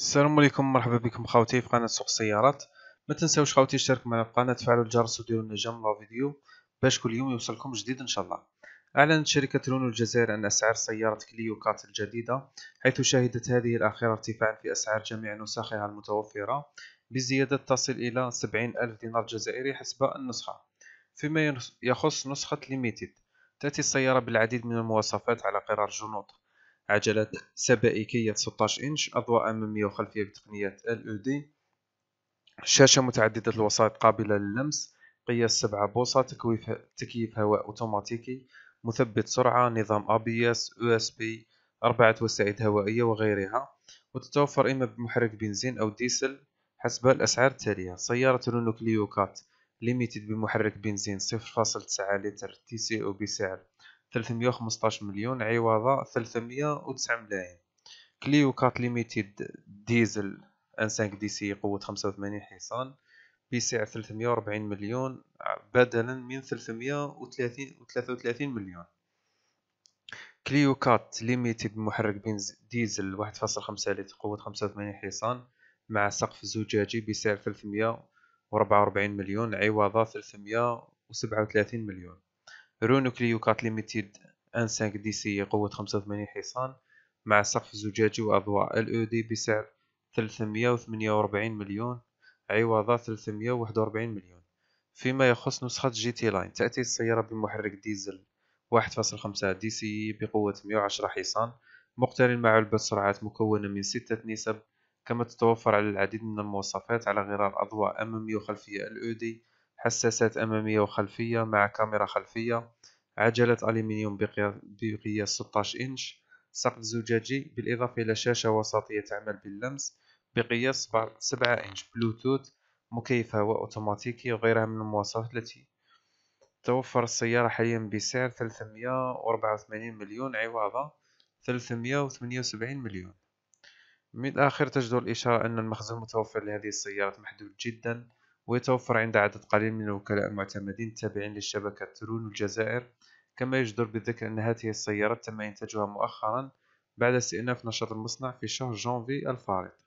السلام عليكم مرحبا بكم خاوتي في قناة سوق السيارات ما تنساوش خاوتي تشترك معنا في القناة تفعلوا الجرس وديروا النجم جيم فيديو باش كل يوم يوصلكم جديد ان شاء الله اعلنت شركة رونو الجزائر ان اسعار سيارة كليو كات الجديدة حيث شهدت هذه الاخيرة ارتفاعا في اسعار جميع نسخها المتوفرة بزيادة تصل الى 70 الف دينار جزائري حسب النسخة فيما يخص نسخة ليميتد تأتي السيارة بالعديد من المواصفات على قرار جنوط عجلة سبائكية 16 إنش أضواء أمامية وخلفية بتقنية LED شاشة متعددة الوسائط قابلة للمس قياس 7 بوصة تكويف تكييف هواء أوتوماتيكي مثبت سرعة نظام ABS USB أربعة وسائد هوائية وغيرها وتتوفر إما بمحرك بنزين أو ديسل حسب الأسعار التالية سيارة رونو كليو كات ليميتد بمحرك بنزين 0.9 لتر تي سي أو بسعر 315 مليون عوضة 309 ملايين كليو كات ليميتد ديزل ان 5 دي سي قوة 85 حصان بسعر 340 مليون بدلا من 333 مليون كليو كات ليميتد محرك بنز ديزل 1.5 لتر قوة 85 حصان مع سقف زجاجي بسعر 344 مليون عوضة 337 مليون رونو كات ليميتيد ان 5 دي سي قوة 85 حصان مع سقف زجاجي وأضواء ال دي بسعر 348 مليون عوض 341 مليون فيما يخص نسخة جي تي لاين تأتي السيارة بمحرك ديزل 1.5 دي سي بقوة 110 حصان مقترن مع علبة سرعات مكونة من ستة نسب كما تتوفر على العديد من المواصفات على غرار أضواء أمامية وخلفية ال دي حساسات أمامية وخلفية مع كاميرا خلفية عجلة ألمنيوم بقياس 16 إنش سقف زجاجي بالإضافة إلى شاشة وسطية تعمل باللمس بقياس 7 إنش بلوتوث مكيف هواء أوتوماتيكي وغيرها من المواصفات التي توفر السيارة حاليا بسعر 384 مليون عوض 378 مليون من الآخر تجدر الإشارة أن المخزون المتوفر لهذه السيارات محدود جدا ويتوفر عند عدد قليل من الوكلاء المعتمدين التابعين للشبكة ترون الجزائر كما يجدر بالذكر أن هذه السيارات تم إنتاجها مؤخرا بعد استئناف نشاط المصنع في شهر جانفي الفارط